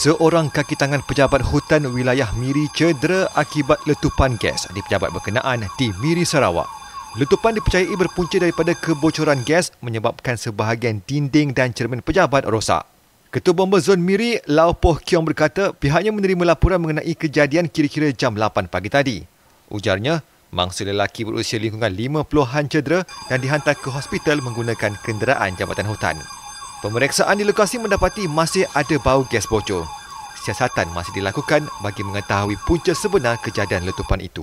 Seorang kaki tangan pejabat hutan wilayah Miri cedera akibat letupan gas di pejabat berkenaan di Miri Sarawak. Letupan dipercayai berpunca daripada kebocoran gas menyebabkan sebahagian dinding dan cermin pejabat rosak. Ketua Bomber Zon Miri, Lau Poh Kiong berkata pihaknya menerima laporan mengenai kejadian kira-kira jam 8 pagi tadi. Ujarnya, mangsa lelaki berusia lingkungan 50-an cedera dan dihantar ke hospital menggunakan kenderaan Jabatan Hutan. Pemeriksaan di lokasi mendapati masih ada bau gas bocor siasatan masih dilakukan bagi mengetahui punca sebenar kejadian letupan itu.